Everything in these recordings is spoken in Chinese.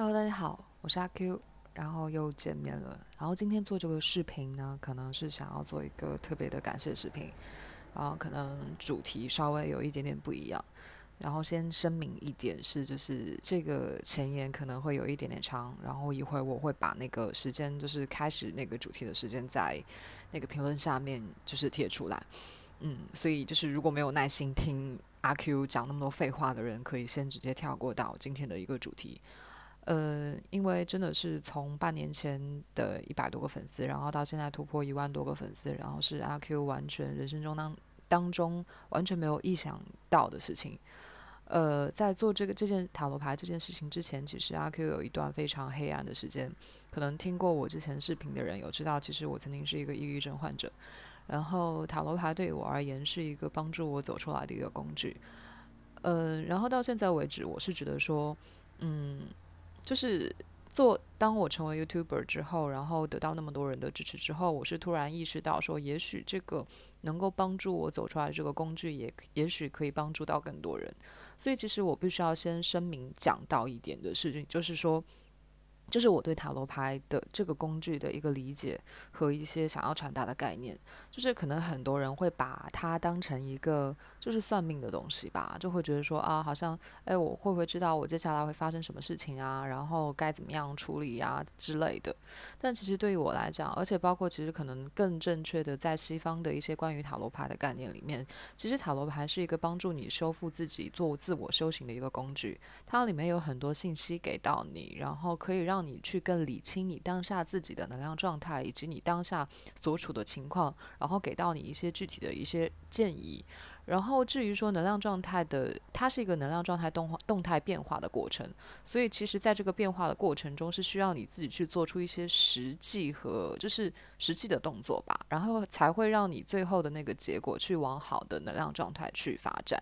Hello，大家好，我是阿 Q，然后又见面了。然后今天做这个视频呢，可能是想要做一个特别的感谢视频，然后可能主题稍微有一点点不一样。然后先声明一点是，就是这个前言可能会有一点点长，然后一会儿我会把那个时间，就是开始那个主题的时间，在那个评论下面就是贴出来。嗯，所以就是如果没有耐心听阿 Q 讲那么多废话的人，可以先直接跳过到今天的一个主题。呃，因为真的是从半年前的一百多个粉丝，然后到现在突破一万多个粉丝，然后是阿 Q 完全人生中当当中完全没有意想到的事情。呃，在做这个这件塔罗牌这件事情之前，其实阿 Q 有一段非常黑暗的时间。可能听过我之前视频的人有知道，其实我曾经是一个抑郁症患者。然后塔罗牌对于我而言是一个帮助我走出来的一个工具。呃，然后到现在为止，我是觉得说，嗯。就是做，当我成为 YouTuber 之后，然后得到那么多人的支持之后，我是突然意识到，说也许这个能够帮助我走出来这个工具，也也许可以帮助到更多人。所以，其实我必须要先声明讲到一点的事情，就是说。就是我对塔罗牌的这个工具的一个理解和一些想要传达的概念，就是可能很多人会把它当成一个就是算命的东西吧，就会觉得说啊，好像哎，我会不会知道我接下来会发生什么事情啊，然后该怎么样处理呀之类的。但其实对于我来讲，而且包括其实可能更正确的，在西方的一些关于塔罗牌的概念里面，其实塔罗牌是一个帮助你修复自己、做自我修行的一个工具，它里面有很多信息给到你，然后可以让让你去更理清你当下自己的能量状态，以及你当下所处的情况，然后给到你一些具体的一些建议。然后至于说能量状态的，它是一个能量状态动动态变化的过程，所以其实在这个变化的过程中，是需要你自己去做出一些实际和就是实际的动作吧，然后才会让你最后的那个结果去往好的能量状态去发展。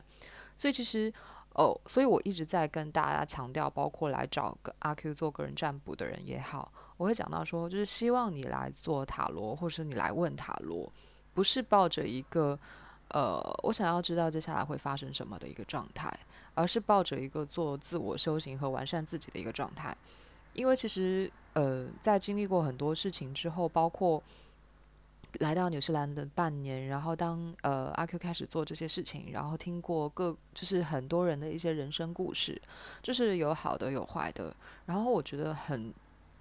所以其实。哦，所以我一直在跟大家强调，包括来找阿 Q 做个人占卜的人也好，我会讲到说，就是希望你来做塔罗，或是你来问塔罗，不是抱着一个，呃，我想要知道接下来会发生什么的一个状态，而是抱着一个做自我修行和完善自己的一个状态，因为其实，呃，在经历过很多事情之后，包括。来到纽西兰的半年，然后当呃阿 Q 开始做这些事情，然后听过各就是很多人的一些人生故事，就是有好的有坏的，然后我觉得很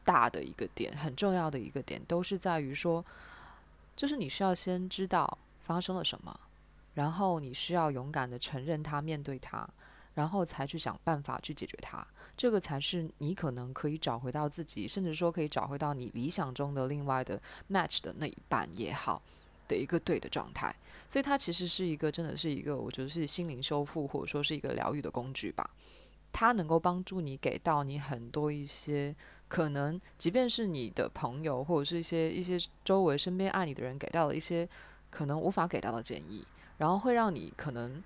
大的一个点，很重要的一个点，都是在于说，就是你需要先知道发生了什么，然后你需要勇敢的承认它，面对它。然后才去想办法去解决它，这个才是你可能可以找回到自己，甚至说可以找回到你理想中的另外的 match 的那一半也好，的一个对的状态。所以它其实是一个真的是一个，我觉得是心灵修复或者说是一个疗愈的工具吧。它能够帮助你给到你很多一些可能，即便是你的朋友或者是一些一些周围身边爱你的人给到的一些可能无法给到的建议，然后会让你可能。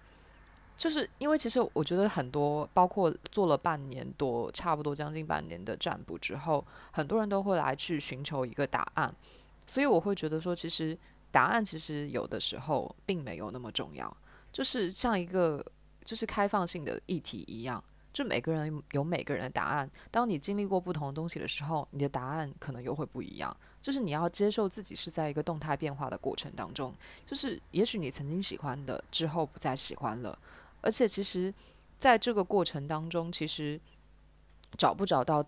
就是因为其实我觉得很多，包括做了半年多，差不多将近半年的占卜之后，很多人都会来去寻求一个答案，所以我会觉得说，其实答案其实有的时候并没有那么重要，就是像一个就是开放性的议题一样，就每个人有每个人的答案。当你经历过不同的东西的时候，你的答案可能又会不一样。就是你要接受自己是在一个动态变化的过程当中，就是也许你曾经喜欢的之后不再喜欢了。而且其实，在这个过程当中，其实找不找到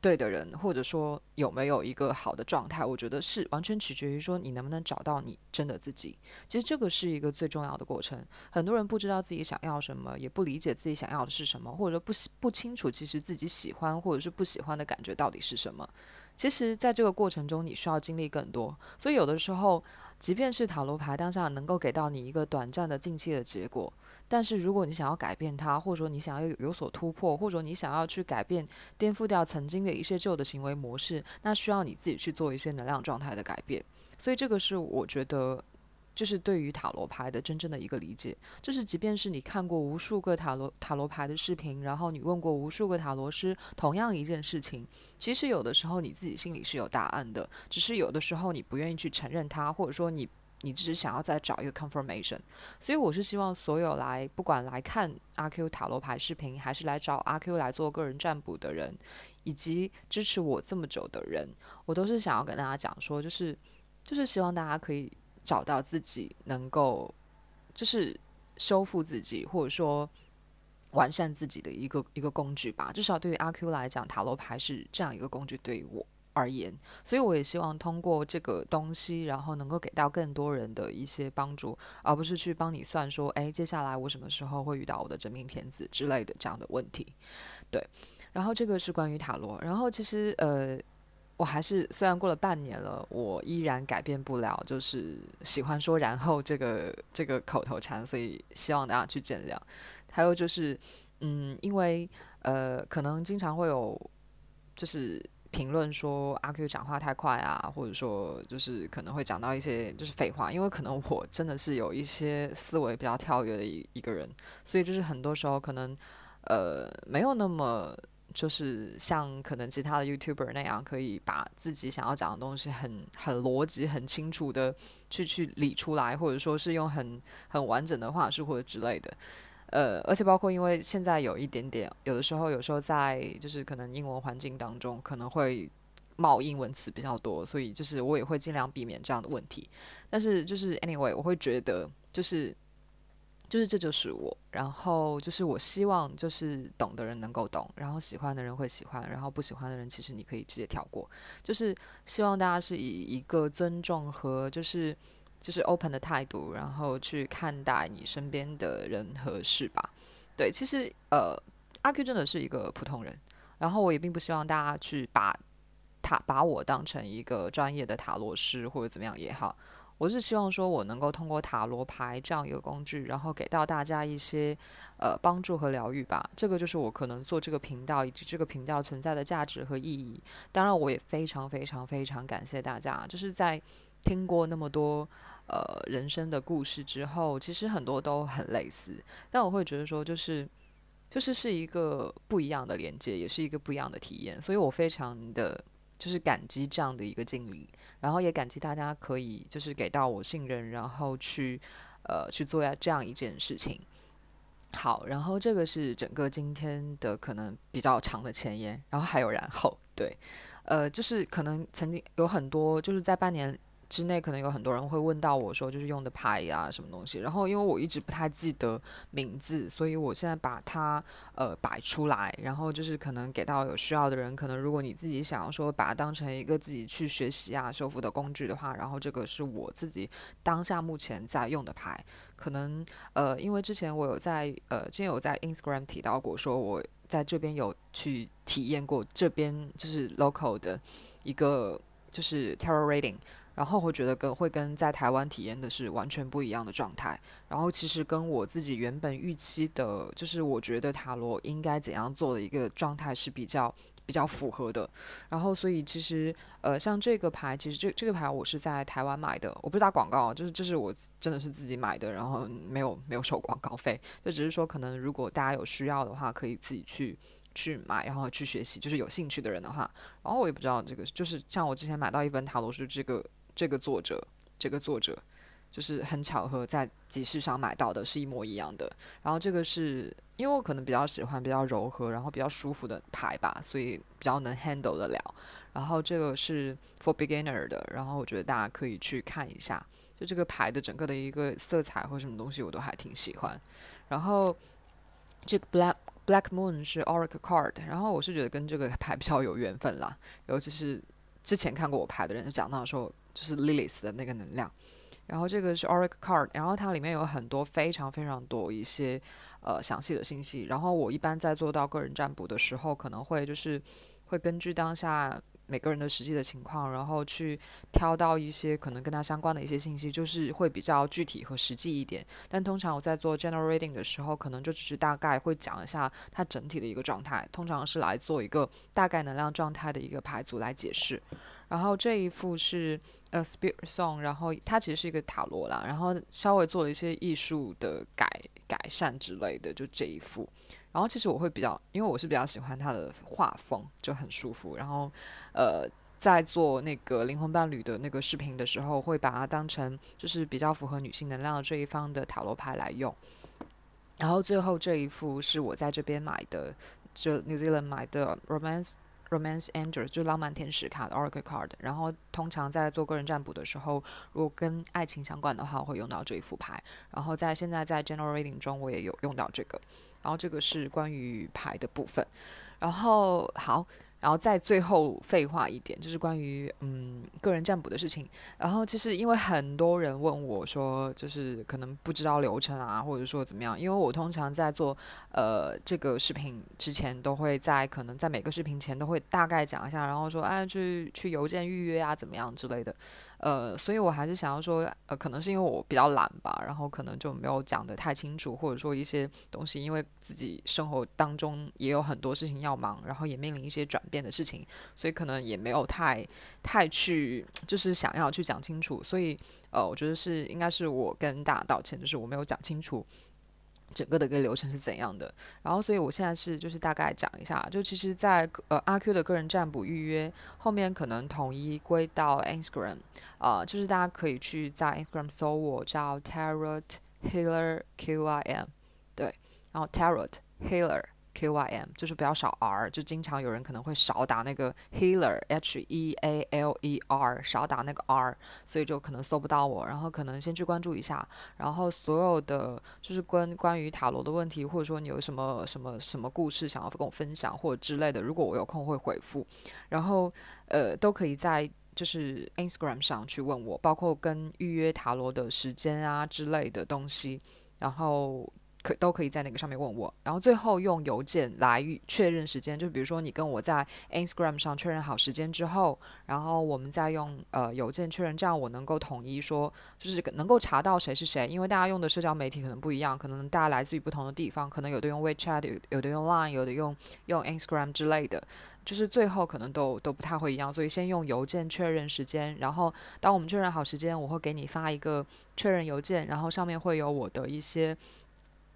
对的人，或者说有没有一个好的状态，我觉得是完全取决于说你能不能找到你真的自己。其实这个是一个最重要的过程。很多人不知道自己想要什么，也不理解自己想要的是什么，或者说不不清楚其实自己喜欢或者是不喜欢的感觉到底是什么。其实，在这个过程中，你需要经历更多。所以，有的时候，即便是塔罗牌当下能够给到你一个短暂的近期的结果。但是，如果你想要改变它，或者说你想要有所突破，或者你想要去改变、颠覆掉曾经的一些旧的行为模式，那需要你自己去做一些能量状态的改变。所以，这个是我觉得，就是对于塔罗牌的真正的一个理解。就是，即便是你看过无数个塔罗塔罗牌的视频，然后你问过无数个塔罗师同样一件事情，其实有的时候你自己心里是有答案的，只是有的时候你不愿意去承认它，或者说你。你只是想要再找一个 confirmation，所以我是希望所有来不管来看阿 Q 塔罗牌视频，还是来找阿 Q 来做个人占卜的人，以及支持我这么久的人，我都是想要跟大家讲说，就是就是希望大家可以找到自己能够就是修复自己或者说完善自己的一个一个工具吧。至少对于阿 Q 来讲，塔罗牌是这样一个工具。对于我。而言，所以我也希望通过这个东西，然后能够给到更多人的一些帮助，而不是去帮你算说，哎，接下来我什么时候会遇到我的真命天子之类的这样的问题，对。然后这个是关于塔罗，然后其实呃，我还是虽然过了半年了，我依然改变不了，就是喜欢说然后这个这个口头禅，所以希望大家去见谅。还有就是，嗯，因为呃，可能经常会有就是。评论说阿 Q 讲话太快啊，或者说就是可能会讲到一些就是废话，因为可能我真的是有一些思维比较跳跃的一一个人，所以就是很多时候可能，呃，没有那么就是像可能其他的 YouTuber 那样，可以把自己想要讲的东西很很逻辑、很清楚的去去理出来，或者说是用很很完整的话术或者之类的。呃，而且包括，因为现在有一点点，有的时候，有时候在就是可能英文环境当中，可能会冒英文词比较多，所以就是我也会尽量避免这样的问题。但是就是 anyway，我会觉得就是就是这就是我，然后就是我希望就是懂的人能够懂，然后喜欢的人会喜欢，然后不喜欢的人其实你可以直接跳过。就是希望大家是以一个尊重和就是。就是 open 的态度，然后去看待你身边的人和事吧。对，其实呃，阿 Q 真的是一个普通人，然后我也并不希望大家去把他把我当成一个专业的塔罗师或者怎么样也好，我是希望说我能够通过塔罗牌这样一个工具，然后给到大家一些呃帮助和疗愈吧。这个就是我可能做这个频道以及这个频道存在的价值和意义。当然，我也非常非常非常感谢大家，就是在。听过那么多呃人生的故事之后，其实很多都很类似，但我会觉得说就是就是是一个不一样的连接，也是一个不一样的体验，所以我非常的就是感激这样的一个经历，然后也感激大家可以就是给到我信任，然后去呃去做这样一件事情。好，然后这个是整个今天的可能比较长的前言，然后还有然后对，呃就是可能曾经有很多就是在半年。之内可能有很多人会问到我说，就是用的牌呀，什么东西？然后因为我一直不太记得名字，所以我现在把它呃摆出来，然后就是可能给到有需要的人。可能如果你自己想要说把它当成一个自己去学习啊修复的工具的话，然后这个是我自己当下目前在用的牌。可能呃，因为之前我有在呃，之前有在 Instagram 提到过，说我在这边有去体验过这边就是 local 的一个就是 t e r r o r r a t i n g 然后会觉得跟会跟在台湾体验的是完全不一样的状态，然后其实跟我自己原本预期的，就是我觉得塔罗应该怎样做的一个状态是比较比较符合的。然后所以其实呃像这个牌，其实这这个牌我是在台湾买的，我不是打广告，就是这是我真的是自己买的，然后没有没有收广告费，就只是说可能如果大家有需要的话，可以自己去去买，然后去学习，就是有兴趣的人的话。然后我也不知道这个，就是像我之前买到一本塔罗书这个。这个作者，这个作者就是很巧合，在集市上买到的是一模一样的。然后这个是因为我可能比较喜欢比较柔和，然后比较舒服的牌吧，所以比较能 handle 的了。然后这个是 for beginner 的，然后我觉得大家可以去看一下。就这个牌的整个的一个色彩或什么东西，我都还挺喜欢。然后这个 black black moon 是 oracle card，然后我是觉得跟这个牌比较有缘分啦，尤其是之前看过我牌的人就讲到说。就是 Lilith 的那个能量，然后这个是 Oracle Card，然后它里面有很多非常非常多一些呃详细的信息。然后我一般在做到个人占卜的时候，可能会就是会根据当下每个人的实际的情况，然后去挑到一些可能跟他相关的一些信息，就是会比较具体和实际一点。但通常我在做 General Reading 的时候，可能就只是大概会讲一下它整体的一个状态，通常是来做一个大概能量状态的一个牌组来解释。然后这一副是呃《Spirit Song》，然后它其实是一个塔罗啦，然后稍微做了一些艺术的改改善之类的，就这一副。然后其实我会比较，因为我是比较喜欢它的画风，就很舒服。然后呃，在做那个灵魂伴侣的那个视频的时候，会把它当成就是比较符合女性能量的这一方的塔罗牌来用。然后最后这一副是我在这边买的，就 New Zealand 买的《Romance》。Romance Angel 就是浪漫天使卡的 Oracle Card，然后通常在做个人占卜的时候，如果跟爱情相关的话，我会用到这一副牌。然后在现在在 Generating 中，我也有用到这个。然后这个是关于牌的部分。然后好。然后再最后废话一点，就是关于嗯个人占卜的事情。然后其实因为很多人问我说，就是可能不知道流程啊，或者说怎么样？因为我通常在做呃这个视频之前，都会在可能在每个视频前都会大概讲一下，然后说啊去去邮件预约啊怎么样之类的。呃，所以我还是想要说，呃，可能是因为我比较懒吧，然后可能就没有讲得太清楚，或者说一些东西，因为自己生活当中也有很多事情要忙，然后也面临一些转变的事情，所以可能也没有太太去，就是想要去讲清楚。所以，呃，我觉得是应该是我跟大家道歉，就是我没有讲清楚。整个的一个流程是怎样的？然后，所以我现在是就是大概讲一下，就其实，在呃阿 Q 的个人占卜预约后面，可能统一归到 Instagram，啊，就是大家可以去在 Instagram 搜我，叫 Tarahtillerqim，对，然后 t a r a h i l l e r QYM 就是不要少 R，就经常有人可能会少打那个 Healer H E A L E R 少打那个 R，所以就可能搜不到我。然后可能先去关注一下。然后所有的就是关关于塔罗的问题，或者说你有什么什么什么故事想要跟我分享或者之类的，如果我有空会回复。然后呃都可以在就是 Instagram 上去问我，包括跟预约塔罗的时间啊之类的东西。然后。可都可以在那个上面问我，然后最后用邮件来确认时间。就比如说你跟我在 Instagram 上确认好时间之后，然后我们再用呃邮件确认，这样我能够统一说，就是能够查到谁是谁，因为大家用的社交媒体可能不一样，可能大家来自于不同的地方，可能有的用 WeChat，有的用 Line，有的用用 Instagram 之类的，就是最后可能都都不太会一样，所以先用邮件确认时间。然后当我们确认好时间，我会给你发一个确认邮件，然后上面会有我的一些。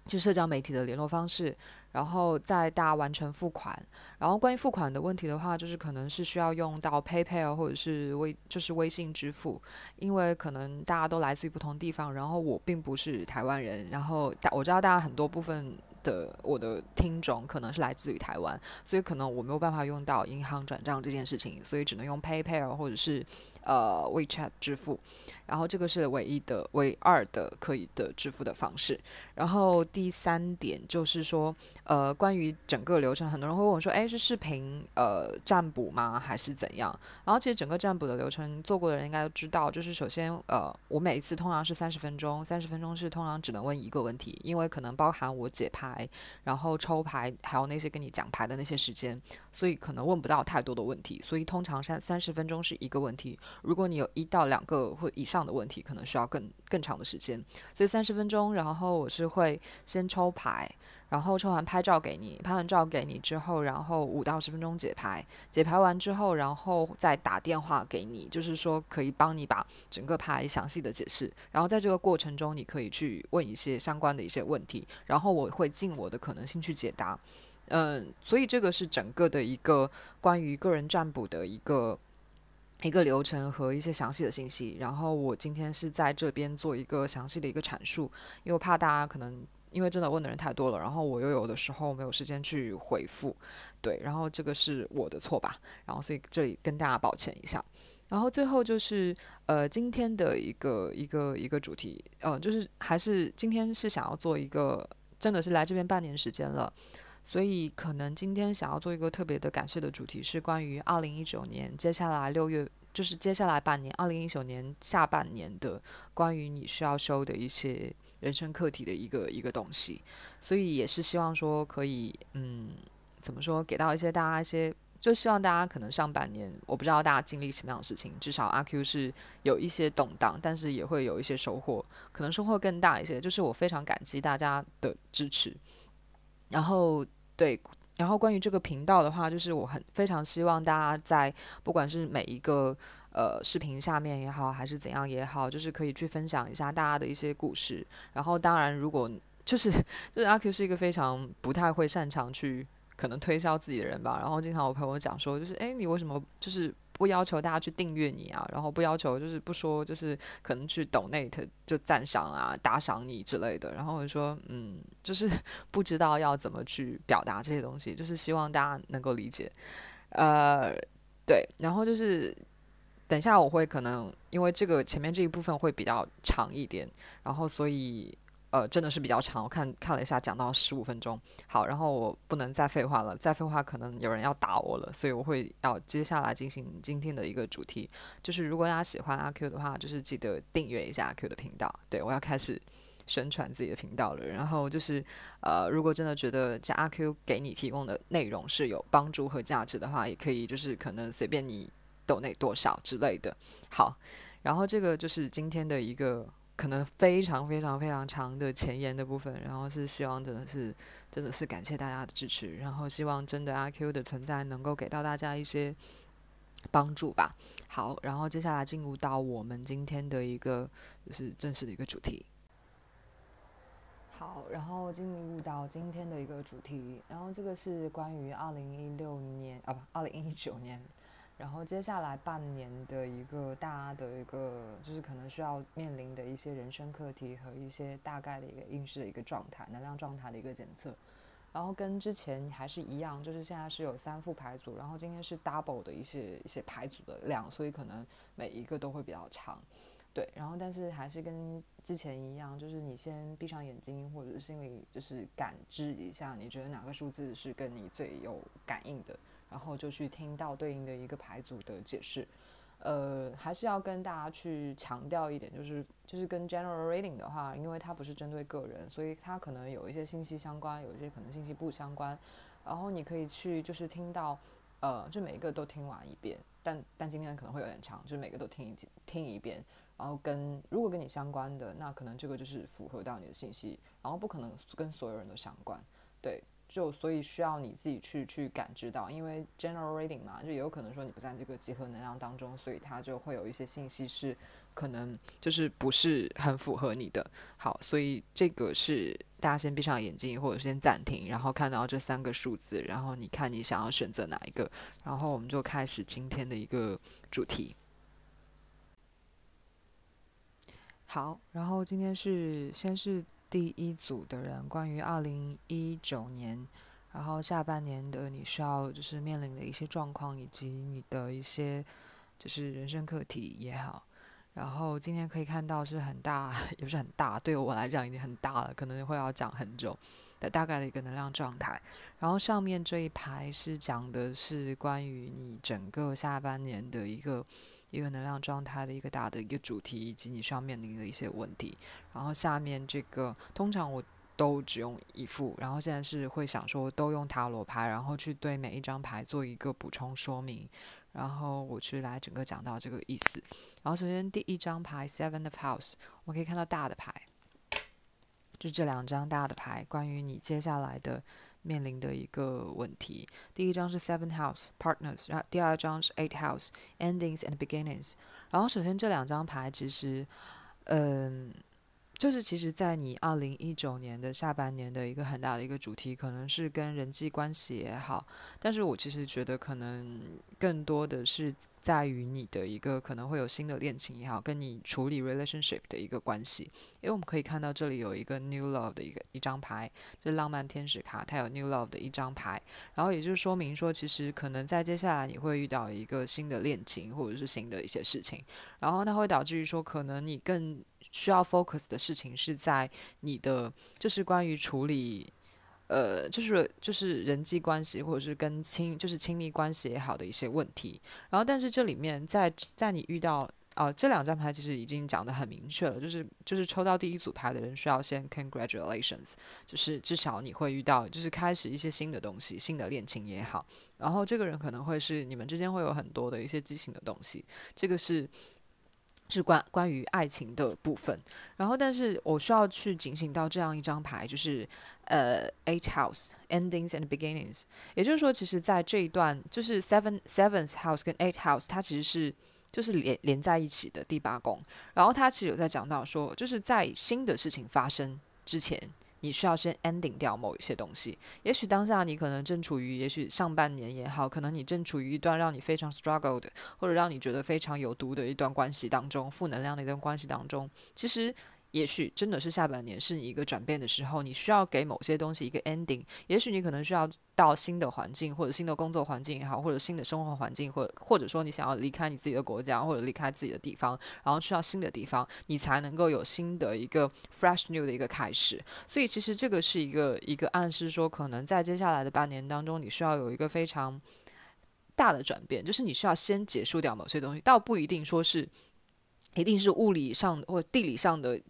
就社交媒体的联络方式，然后再大家完成付款。然后关于付款的问题的话，就是可能是需要用到 PayPal 或者是微，就是微信支付。因为可能大家都来自于不同地方，然后我并不是台湾人，然后大我知道大家很多部分的我的听众可能是来自于台湾，所以可能我没有办法用到银行转账这件事情，所以只能用 PayPal 或者是。呃，WeChat 支付，然后这个是唯一的、唯二的可以的支付的方式。然后第三点就是说，呃，关于整个流程，很多人会问我说：“哎，是视频呃占卜吗？还是怎样？”然后其实整个占卜的流程，做过的人应该都知道，就是首先，呃，我每一次通常是三十分钟，三十分钟是通常只能问一个问题，因为可能包含我解牌，然后抽牌，还有那些跟你讲牌的那些时间。所以可能问不到太多的问题，所以通常三三十分钟是一个问题。如果你有一到两个或以上的问题，可能需要更更长的时间。所以三十分钟，然后我是会先抽牌，然后抽完拍照给你，拍完照给你之后，然后五到十分钟解牌，解牌完之后，然后再打电话给你，就是说可以帮你把整个牌详细的解释。然后在这个过程中，你可以去问一些相关的一些问题，然后我会尽我的可能性去解答。嗯，所以这个是整个的一个关于个人占卜的一个一个流程和一些详细的信息。然后我今天是在这边做一个详细的一个阐述，因为我怕大家可能因为真的问的人太多了，然后我又有的时候没有时间去回复，对，然后这个是我的错吧？然后所以这里跟大家抱歉一下。然后最后就是呃，今天的一个一个一个主题，呃，就是还是今天是想要做一个，真的是来这边半年时间了。所以可能今天想要做一个特别的感谢的主题，是关于二零一九年接下来六月，就是接下来半年，二零一九年下半年的关于你需要修的一些人生课题的一个一个东西。所以也是希望说可以，嗯，怎么说，给到一些大家一些，就希望大家可能上半年，我不知道大家经历什么样的事情，至少阿 Q 是有一些动荡，但是也会有一些收获，可能收获更大一些。就是我非常感激大家的支持。然后对，然后关于这个频道的话，就是我很非常希望大家在不管是每一个呃视频下面也好，还是怎样也好，就是可以去分享一下大家的一些故事。然后当然如果就是就是阿 Q 是一个非常不太会擅长去可能推销自己的人吧。然后经常我朋友讲说，就是哎你为什么就是。不要求大家去订阅你啊，然后不要求就是不说就是可能去 donate 就赞赏啊打赏你之类的，然后我就说嗯，就是 不知道要怎么去表达这些东西，就是希望大家能够理解，呃，对，然后就是等一下我会可能因为这个前面这一部分会比较长一点，然后所以。呃，真的是比较长，我看看了一下，讲到十五分钟。好，然后我不能再废话了，再废话可能有人要打我了，所以我会要接下来进行今天的一个主题，就是如果大家喜欢阿 Q 的话，就是记得订阅一下阿 Q 的频道。对我要开始宣传自己的频道了，然后就是呃，如果真的觉得这阿 Q 给你提供的内容是有帮助和价值的话，也可以就是可能随便你抖那多少之类的。好，然后这个就是今天的一个。可能非常非常非常长的前言的部分，然后是希望真的是真的是感谢大家的支持，然后希望真的阿 Q 的存在能够给到大家一些帮助吧。好，然后接下来进入到我们今天的一个就是正式的一个主题。好，然后进入到今天的一个主题，然后这个是关于二零一六年啊不二零一九年。然后接下来半年的一个大的一个，就是可能需要面临的一些人生课题和一些大概的一个应试的一个状态、能量状态的一个检测。然后跟之前还是一样，就是现在是有三副牌组，然后今天是 double 的一些一些牌组的量，所以可能每一个都会比较长。对，然后但是还是跟之前一样，就是你先闭上眼睛，或者是心里就是感知一下，你觉得哪个数字是跟你最有感应的。然后就去听到对应的一个牌组的解释，呃，还是要跟大家去强调一点，就是就是跟 general reading 的话，因为它不是针对个人，所以它可能有一些信息相关，有一些可能信息不相关。然后你可以去就是听到，呃，就每一个都听完一遍，但但今天可能会有点长，就是每个都听一听一遍。然后跟如果跟你相关的，那可能这个就是符合到你的信息，然后不可能跟所有人都相关，对。就所以需要你自己去去感知到，因为 generating 嘛，就也有可能说你不在这个集合能量当中，所以它就会有一些信息是可能就是不是很符合你的。好，所以这个是大家先闭上眼睛或者先暂停，然后看到这三个数字，然后你看你想要选择哪一个，然后我们就开始今天的一个主题。好，然后今天是先是。第一组的人关于二零一九年，然后下半年的你需要就是面临的一些状况，以及你的一些就是人生课题也好。然后今天可以看到是很大，也不是很大，对我来讲已经很大了，可能会要讲很久。的大概的一个能量状态。然后上面这一排是讲的是关于你整个下半年的一个。一个能量状态的一个大的一个主题，以及你需要面临的一些问题。然后下面这个，通常我都只用一副。然后现在是会想说，都用塔罗牌，然后去对每一张牌做一个补充说明，然后我去来整个讲到这个意思。然后首先第一张牌 Seven of House，我们可以看到大的牌，就这两张大的牌，关于你接下来的。面临的一个问题。第一张是 Seven House Partners，然后第二张是 Eight House Endings and Beginnings。然后首先这两张牌其实，嗯。就是其实，在你二零一九年的下半年的一个很大的一个主题，可能是跟人际关系也好，但是我其实觉得可能更多的是在于你的一个可能会有新的恋情也好，跟你处理 relationship 的一个关系，因为我们可以看到这里有一个 new love 的一个一张牌，是浪漫天使卡，它有 new love 的一张牌，然后也就说明说，其实可能在接下来你会遇到一个新的恋情或者是新的一些事情，然后它会导致于说，可能你更。需要 focus 的事情是在你的，就是关于处理，呃，就是就是人际关系或者是跟亲，就是亲密关系也好的一些问题。然后，但是这里面在在你遇到啊，这两张牌其实已经讲得很明确了，就是就是抽到第一组牌的人需要先 Congratulations，就是至少你会遇到，就是开始一些新的东西，新的恋情也好。然后，这个人可能会是你们之间会有很多的一些激情的东西，这个是。是关关于爱情的部分，然后但是我需要去警醒到这样一张牌，就是呃，Eight House Endings and Beginnings，也就是说，其实在这一段就是 Seven Seventh House 跟 Eight House，它其实是就是连连在一起的第八宫，然后它其实有在讲到说，就是在新的事情发生之前。你需要先 ending 掉某一些东西。也许当下你可能正处于，也许上半年也好，可能你正处于一段让你非常 struggled，或者让你觉得非常有毒的一段关系当中，负能量的一段关系当中。其实。也许真的是下半年是你一个转变的时候，你需要给某些东西一个 ending。也许你可能需要到新的环境，或者新的工作环境也好，或者新的生活环境，或或者说你想要离开你自己的国家，或者离开自己的地方，然后去到新的地方，你才能够有新的一个 fresh new 的一个开始。所以其实这个是一个一个暗示，说可能在接下来的半年当中，你需要有一个非常大的转变，就是你需要先结束掉某些东西，倒不一定说是一定是物理上或地理上的。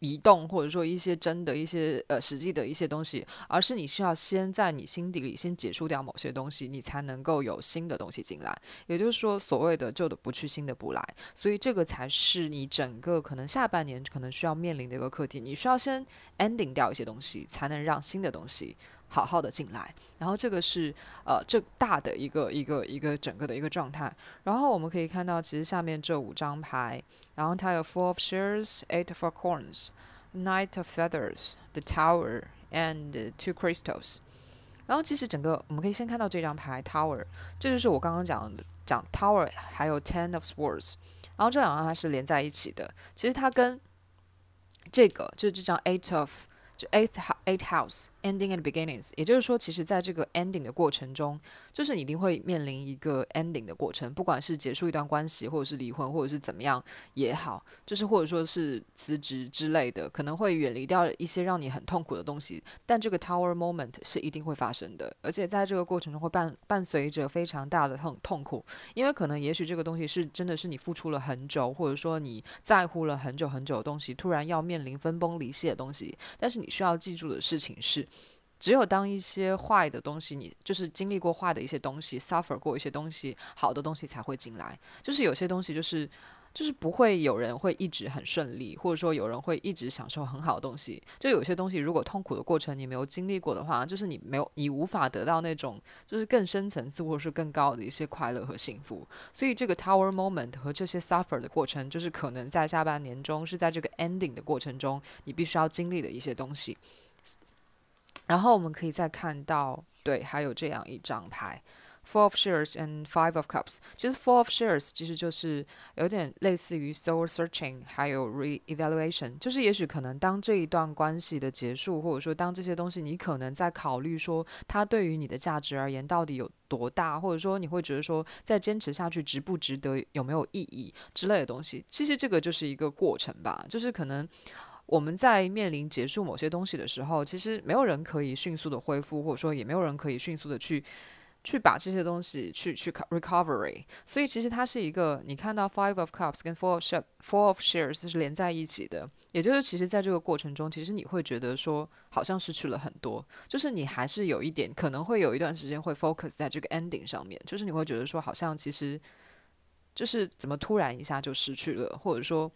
移动或者说一些真的一些呃实际的一些东西，而是你需要先在你心底里先解除掉某些东西，你才能够有新的东西进来。也就是说，所谓的旧的不去，新的不来，所以这个才是你整个可能下半年可能需要面临的一个课题。你需要先 ending 掉一些东西，才能让新的东西。好好的进来，然后这个是呃这大的一个一个一个整个的一个状态。然后我们可以看到，其实下面这五张牌，然后它有 Four of Shares, Eight of Coins, Knight of Feathers, the Tower, and Two Crystals。然后其实整个我们可以先看到这张牌 Tower，这就是我刚刚讲的讲 Tower，还有 Ten of Swords。然后这两张它是连在一起的，其实它跟这个就是这张 Eight of。就 eighth eighth house ending and beginnings，也就是说，其实在这个 ending 的过程中，就是你一定会面临一个 ending 的过程，不管是结束一段关系，或者是离婚，或者是怎么样也好，就是或者说是辞职之类的，可能会远离掉一些让你很痛苦的东西。但这个 tower moment 是一定会发生的，而且在这个过程中会伴伴随着非常大的痛痛苦，因为可能也许这个东西是真的是你付出了很久，或者说你在乎了很久很久的东西，突然要面临分崩离析的东西，但是你。需要记住的事情是，只有当一些坏的东西，你就是经历过坏的一些东西，suffer 过一些东西，好的东西才会进来。就是有些东西就是。就是不会有人会一直很顺利，或者说有人会一直享受很好的东西。就有些东西，如果痛苦的过程你没有经历过的话，就是你没有，你无法得到那种就是更深层次或者是更高的一些快乐和幸福。所以这个 tower moment 和这些 suffer 的过程，就是可能在下半年中是在这个 ending 的过程中你必须要经历的一些东西。然后我们可以再看到，对，还有这样一张牌。Four of shares and five of cups，其实 Four of shares，其实就是有点类似于 soul searching，还有 reevaluation，就是也许可能当这一段关系的结束，或者说当这些东西，你可能在考虑说它对于你的价值而言到底有多大，或者说你会觉得说再坚持下去值不值得，有没有意义之类的东西，其实这个就是一个过程吧，就是可能我们在面临结束某些东西的时候，其实没有人可以迅速的恢复，或者说也没有人可以迅速的去。去把这些东西去去 recovery，所以其实它是一个你看到 five of cups 跟 four of shares four of shares 是连在一起的，也就是其实在这个过程中，其实你会觉得说好像失去了很多，就是你还是有一点可能会有一段时间会 focus 在这个 ending 上面，就是你会觉得说好像其实就是怎么突然一下就失去了，或者说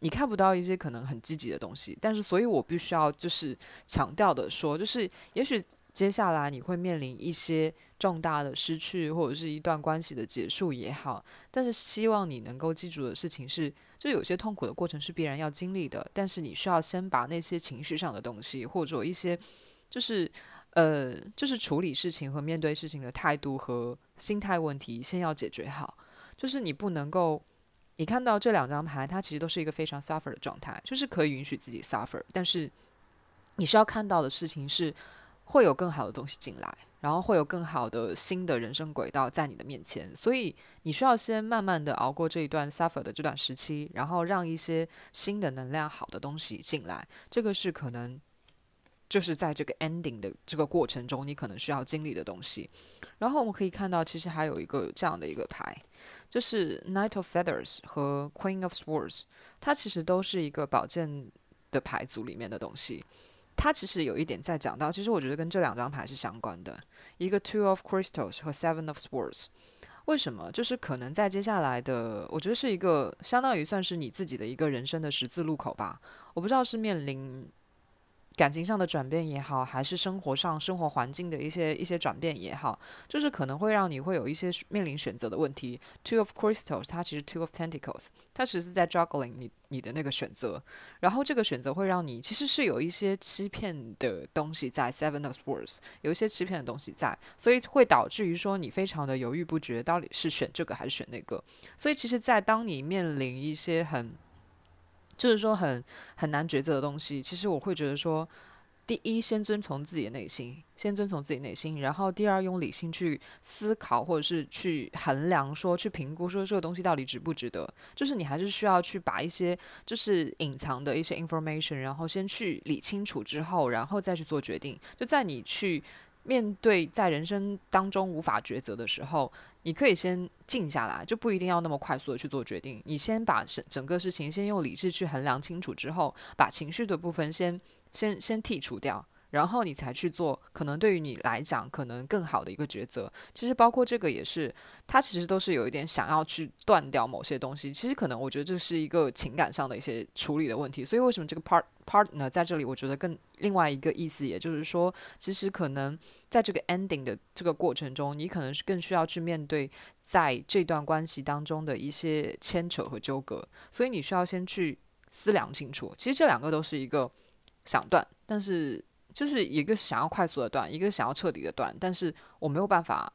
你看不到一些可能很积极的东西，但是所以我必须要就是强调的说，就是也许。接下来你会面临一些重大的失去，或者是一段关系的结束也好。但是希望你能够记住的事情是，就有些痛苦的过程是必然要经历的。但是你需要先把那些情绪上的东西，或者一些就是呃，就是处理事情和面对事情的态度和心态问题，先要解决好。就是你不能够，你看到这两张牌，它其实都是一个非常 suffer 的状态，就是可以允许自己 suffer，但是你需要看到的事情是。会有更好的东西进来，然后会有更好的新的人生轨道在你的面前，所以你需要先慢慢的熬过这一段 suffer 的这段时期，然后让一些新的能量、好的东西进来。这个是可能就是在这个 ending 的这个过程中，你可能需要经历的东西。然后我们可以看到，其实还有一个这样的一个牌，就是 Knight of Feathers 和 Queen of Swords，它其实都是一个宝剑的牌组里面的东西。他其实有一点在讲到，其实我觉得跟这两张牌是相关的，一个 Two of Crystals 和 Seven of Swords。为什么？就是可能在接下来的，我觉得是一个相当于算是你自己的一个人生的十字路口吧。我不知道是面临。感情上的转变也好，还是生活上生活环境的一些一些转变也好，就是可能会让你会有一些面临选择的问题。Two of crystals，它其实 Two of Pentacles，它其实是在 j u g g l i n g 你你的那个选择。然后这个选择会让你其实是有一些欺骗的东西在 Seven of Swords，有一些欺骗的东西在，所以会导致于说你非常的犹豫不决，到底是选这个还是选那个。所以其实在当你面临一些很就是说很很难抉择的东西，其实我会觉得说，第一先遵从自己的内心，先遵从自己内心，然后第二用理性去思考或者是去衡量，说去评估说这个东西到底值不值得。就是你还是需要去把一些就是隐藏的一些 information，然后先去理清楚之后，然后再去做决定。就在你去面对在人生当中无法抉择的时候。你可以先静下来，就不一定要那么快速的去做决定。你先把整个事情先用理智去衡量清楚之后，把情绪的部分先先先剔除掉。然后你才去做，可能对于你来讲，可能更好的一个抉择。其实包括这个也是，他其实都是有一点想要去断掉某些东西。其实可能我觉得这是一个情感上的一些处理的问题。所以为什么这个 part partner 在这里？我觉得更另外一个意思，也就是说，其实可能在这个 ending 的这个过程中，你可能是更需要去面对在这段关系当中的一些牵扯和纠葛。所以你需要先去思量清楚。其实这两个都是一个想断，但是。就是一个想要快速的断，一个想要彻底的断，但是我没有办法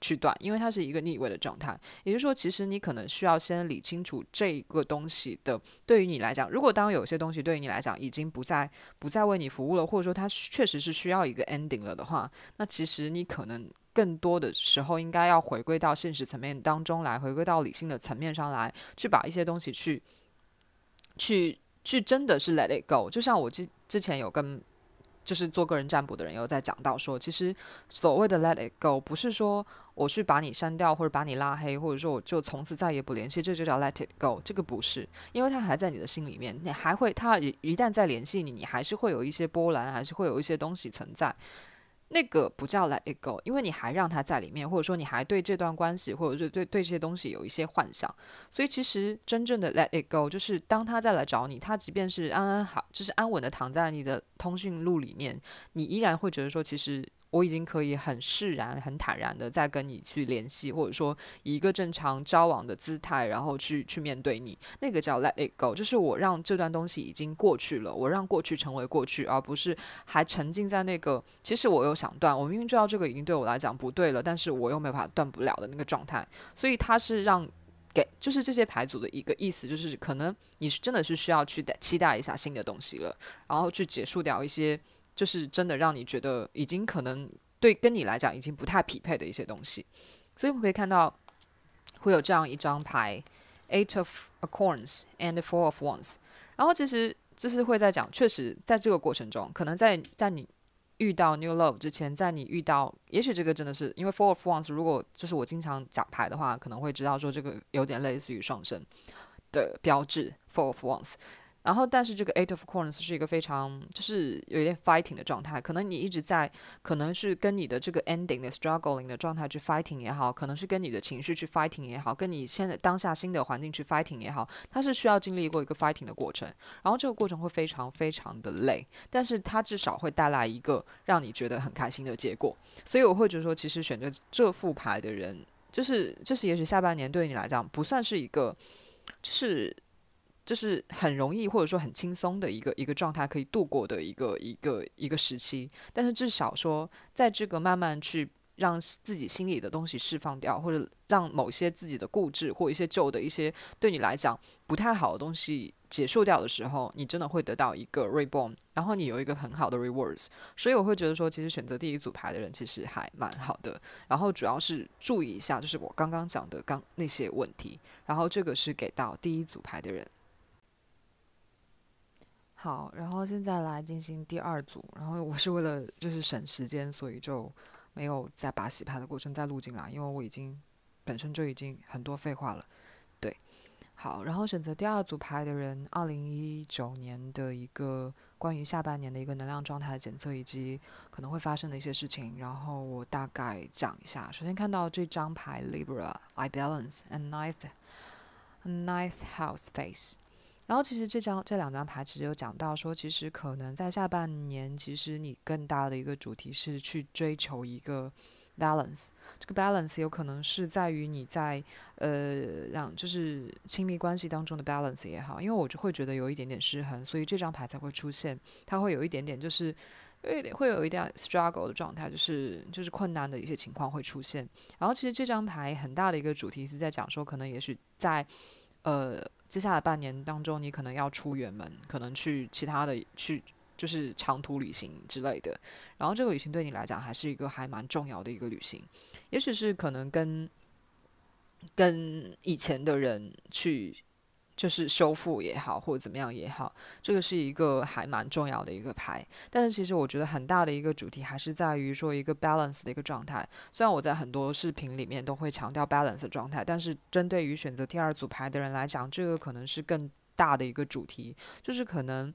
去断，因为它是一个逆位的状态。也就是说，其实你可能需要先理清楚这个东西的。对于你来讲，如果当有些东西对于你来讲已经不再不再为你服务了，或者说它确实是需要一个 ending 了的话，那其实你可能更多的时候应该要回归到现实层面当中来，回归到理性的层面上来，去把一些东西去去去真的是 let it go。就像我之之前有跟。就是做个人占卜的人又在讲到说，其实所谓的 let it go 不是说我去把你删掉或者把你拉黑，或者说我就从此再也不联系，这就叫 let it go。这个不是，因为他还在你的心里面，你还会他一一旦再联系你，你还是会有一些波澜，还是会有一些东西存在。那个不叫 let it go，因为你还让他在里面，或者说你还对这段关系，或者说对对这些东西有一些幻想，所以其实真正的 let it go，就是当他再来找你，他即便是安安好，就是安稳的躺在你的通讯录里面，你依然会觉得说其实。我已经可以很释然、很坦然的再跟你去联系，或者说以一个正常交往的姿态，然后去去面对你。那个叫 let it go，就是我让这段东西已经过去了，我让过去成为过去，而不是还沉浸在那个。其实我又想断，我明明知道这个已经对我来讲不对了，但是我又没办法断不了的那个状态。所以它是让给就是这些牌组的一个意思，就是可能你是真的是需要去期待一下新的东西了，然后去结束掉一些。就是真的让你觉得已经可能对跟你来讲已经不太匹配的一些东西，所以我们可以看到会有这样一张牌，Eight of Acorns and Four of Wands。然后其实就是会在讲，确实在这个过程中，可能在在你遇到 New Love 之前，在你遇到，也许这个真的是因为 Four of Wands，如果就是我经常讲牌的话，可能会知道说这个有点类似于上升的标志，Four of Wands。然后，但是这个 Eight of Coins 是一个非常就是有一点 fighting 的状态，可能你一直在，可能是跟你的这个 ending 的 struggling 的状态去 fighting 也好，可能是跟你的情绪去 fighting 也好，跟你现在当下新的环境去 fighting 也好，它是需要经历过一个 fighting 的过程，然后这个过程会非常非常的累，但是它至少会带来一个让你觉得很开心的结果，所以我会觉得说，其实选择这副牌的人，就是就是也许下半年对你来讲不算是一个，就是。就是很容易或者说很轻松的一个一个状态可以度过的一个一个一个时期，但是至少说在这个慢慢去让自己心里的东西释放掉，或者让某些自己的固执或一些旧的一些对你来讲不太好的东西结束掉的时候，你真的会得到一个 reborn，然后你有一个很好的 r e w a r d s 所以我会觉得说，其实选择第一组牌的人其实还蛮好的，然后主要是注意一下，就是我刚刚讲的刚那些问题，然后这个是给到第一组牌的人。好，然后现在来进行第二组，然后我是为了就是省时间，所以就没有再把洗牌的过程再录进来，因为我已经本身就已经很多废话了，对，好，然后选择第二组牌的人，二零一九年的一个关于下半年的一个能量状态的检测以及可能会发生的一些事情，然后我大概讲一下，首先看到这张牌，Libra，I balance and ninth，ninth house face。然后其实这张这两张牌其实有讲到说，其实可能在下半年，其实你更大的一个主题是去追求一个 balance。这个 balance 有可能是在于你在呃两就是亲密关系当中的 balance 也好，因为我就会觉得有一点点失衡，所以这张牌才会出现，它会有一点点就是会会有一点 struggle 的状态，就是就是困难的一些情况会出现。然后其实这张牌很大的一个主题是在讲说，可能也许在呃。接下来半年当中，你可能要出远门，可能去其他的去，就是长途旅行之类的。然后这个旅行对你来讲还是一个还蛮重要的一个旅行，也许是可能跟跟以前的人去。就是修复也好，或者怎么样也好，这个是一个还蛮重要的一个牌。但是其实我觉得很大的一个主题还是在于说一个 balance 的一个状态。虽然我在很多视频里面都会强调 balance 状态，但是针对于选择第二组牌的人来讲，这个可能是更大的一个主题。就是可能，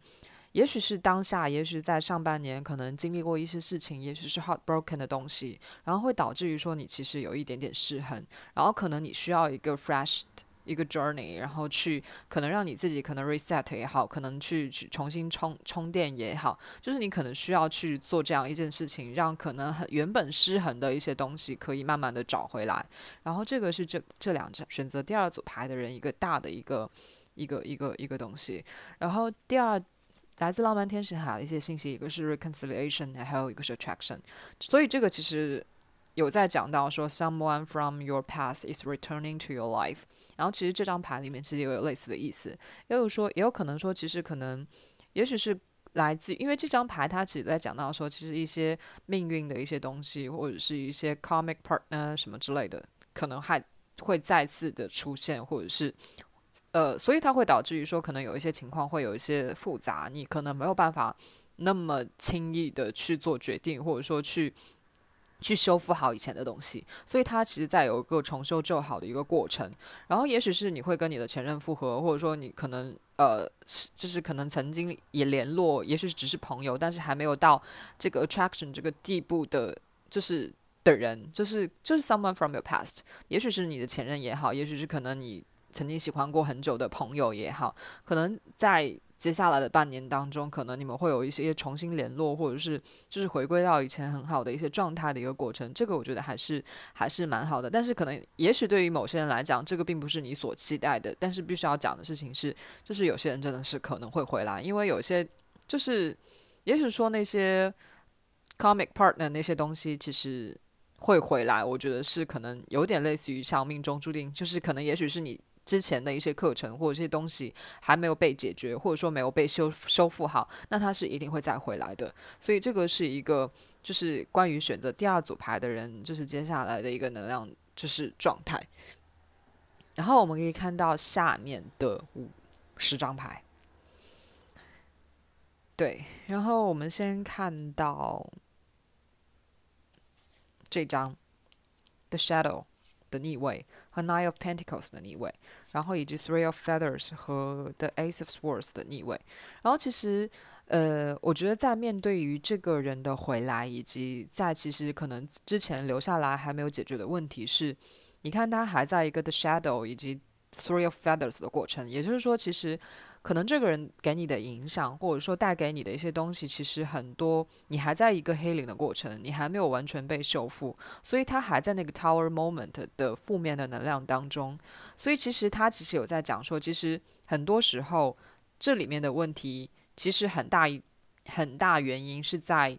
也许是当下，也许在上半年可能经历过一些事情，也许是 heart broken 的东西，然后会导致于说你其实有一点点失衡，然后可能你需要一个 fresh。一个 journey，然后去可能让你自己可能 reset 也好，可能去去重新充充电也好，就是你可能需要去做这样一件事情，让可能很原本失衡的一些东西可以慢慢的找回来。然后这个是这这两张选择第二组牌的人一个大的一个一个一个一个东西。然后第二来自浪漫天使哈的一些信息，一个是 reconciliation，还有一个是 attraction。所以这个其实。有在讲到说，someone from your past is returning to your life。然后其实这张牌里面其实也有类似的意思，也有说也有可能说，其实可能也许是来自，因为这张牌它其实在讲到说，其实一些命运的一些东西，或者是一些 comic part n e r 什么之类的，可能还会再次的出现，或者是呃，所以它会导致于说，可能有一些情况会有一些复杂，你可能没有办法那么轻易的去做决定，或者说去。去修复好以前的东西，所以它其实在有一个重修旧好的一个过程。然后，也许是你会跟你的前任复合，或者说你可能呃就是可能曾经也联络，也许只是朋友，但是还没有到这个 attraction 这个地步的，就是的人，就是就是 someone from your past，也许是你的前任也好，也许是可能你曾经喜欢过很久的朋友也好，可能在。接下来的半年当中，可能你们会有一些重新联络，或者是就是回归到以前很好的一些状态的一个过程。这个我觉得还是还是蛮好的。但是可能也许对于某些人来讲，这个并不是你所期待的。但是必须要讲的事情是，就是有些人真的是可能会回来，因为有些就是也许说那些 comic partner 那些东西其实会回来。我觉得是可能有点类似于像命中注定，就是可能也许是你。之前的一些课程或者一些东西还没有被解决，或者说没有被修修复好，那他是一定会再回来的。所以这个是一个，就是关于选择第二组牌的人，就是接下来的一个能量就是状态。然后我们可以看到下面的五十张牌。对，然后我们先看到这张 The Shadow 的逆位。和 Nine of Pentacles 的逆位，然后以及 Three of Feathers 和 The Ace of Swords 的逆位，然后其实，呃，我觉得在面对于这个人的回来，以及在其实可能之前留下来还没有解决的问题是，你看他还在一个 The Shadow 以及 Three of Feathers 的过程，也就是说，其实。可能这个人给你的影响，或者说带给你的一些东西，其实很多，你还在一个黑灵的过程，你还没有完全被修复，所以他还在那个 tower moment 的负面的能量当中。所以其实他其实有在讲说，其实很多时候这里面的问题，其实很大一很大原因是在。